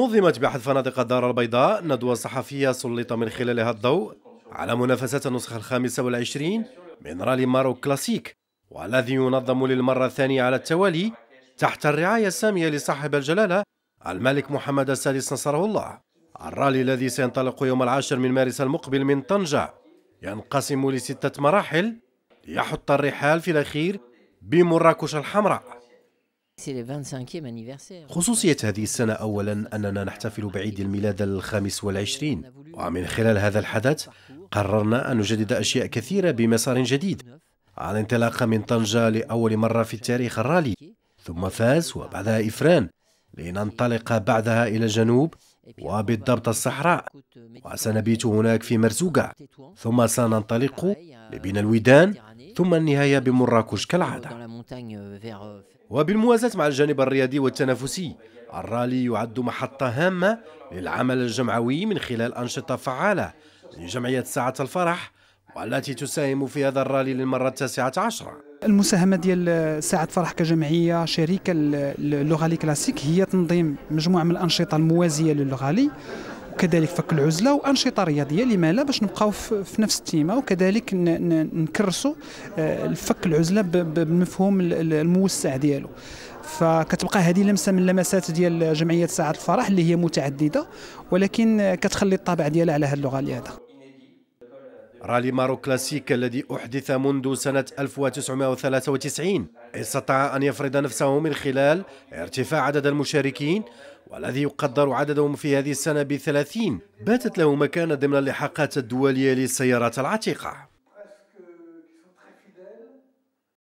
نظمت بأحد فنادق الدار البيضاء ندوة صحفية سلط من خلالها الضوء على منافسات النسخة الخامسة والعشرين من رالي ماروك كلاسيك والذي ينظم للمرة الثانية على التوالي تحت الرعاية السامية لصاحب الجلالة الملك محمد السادس نصره الله الرالي الذي سينطلق يوم العاشر من مارس المقبل من طنجة ينقسم لستة مراحل ليحط الرحال في الأخير بمراكش الحمراء خصوصية هذه السنة أولا أننا نحتفل بعيد الميلاد الخامس والعشرين ومن خلال هذا الحدث قررنا أن نجدد أشياء كثيرة بمسار جديد على انطلاق من طنجة لأول مرة في التاريخ الرالي ثم فاس وبعدها إفران لننطلق بعدها إلى الجنوب وبالضبط الصحراء وسنبيت هناك في مرزوقة ثم سننطلق لبين الودان ثم النهاية بمراكش كالعادة euh, euh, وبالموازاة مع الجانب الرياضي والتنافسي الرالي يعد محطة هامة للعمل الجمعوي من خلال أنشطة فعالة لجمعية ساعة الفرح والتي تساهم في هذا الرالي للمرة التاسعة عشرة المساهمه ديال ساعه فرح كجمعيه شريكه للغالي كلاسيك هي تنظيم مجموعه من الانشطه الموازيه للغالي وكذلك فك العزله وانشطه رياضيه لما لا باش نبقاو في نفس التيمه وكذلك نكرسوا آه، الفك العزله بمفهوم الموسع ديالو فكتبقى هذه لمسه من لمسات ديال جمعيه ساعه الفرح اللي هي متعدده ولكن كتخلي الطابع ديالها على هذه اللغه اللي هذا رالي مارو كلاسيك الذي أحدث منذ سنة 1993 استطاع أن يفرض نفسه من خلال ارتفاع عدد المشاركين والذي يقدر عددهم في هذه السنة بثلاثين باتت له مكانة ضمن اللحاقات الدولية للسيارات العتيقة